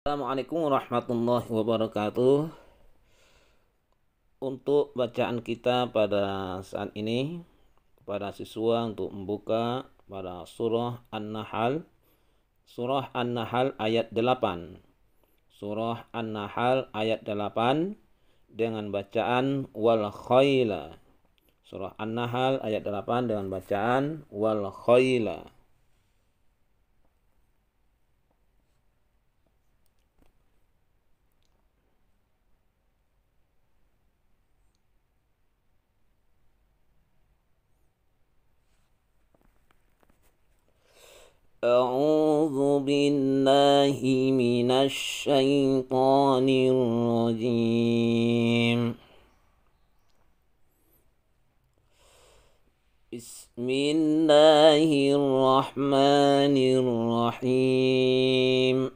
Assalamualaikum warahmatullahi wabarakatuh Untuk bacaan kita pada saat ini Para siswa untuk membuka pada surah An-Nahl Surah An-Nahl ayat 8 Surah An-Nahl ayat 8 Dengan bacaan Wal khayla Surah An-Nahl ayat 8 dengan bacaan Wal khayla أعوذ بالله من الشيطان الرجيم بسم الله الرحمن الرحيم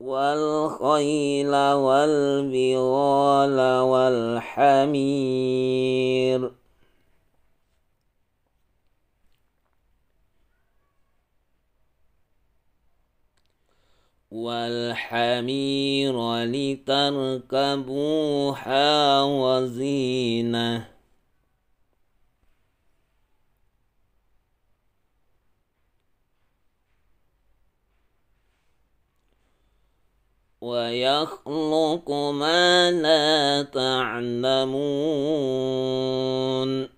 والخيل والبغال والحمير والحمير لتركبوها وزينه ويخلق ما لا تعلمون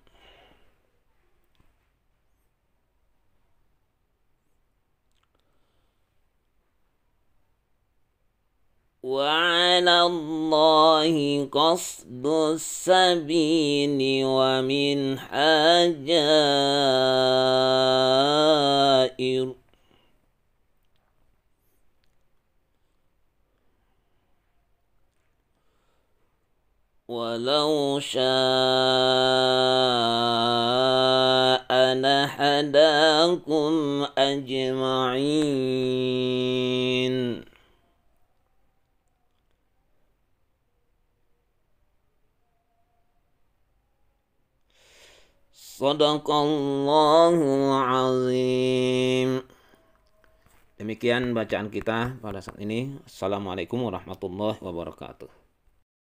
وعلى الله قصد السبيل ومن حجائر ولو شاء لهداكم أجمعين الله العظيم Demikian bacaan kita pada saat ini. Assalamualaikum warahmatullahi wabarakatuh.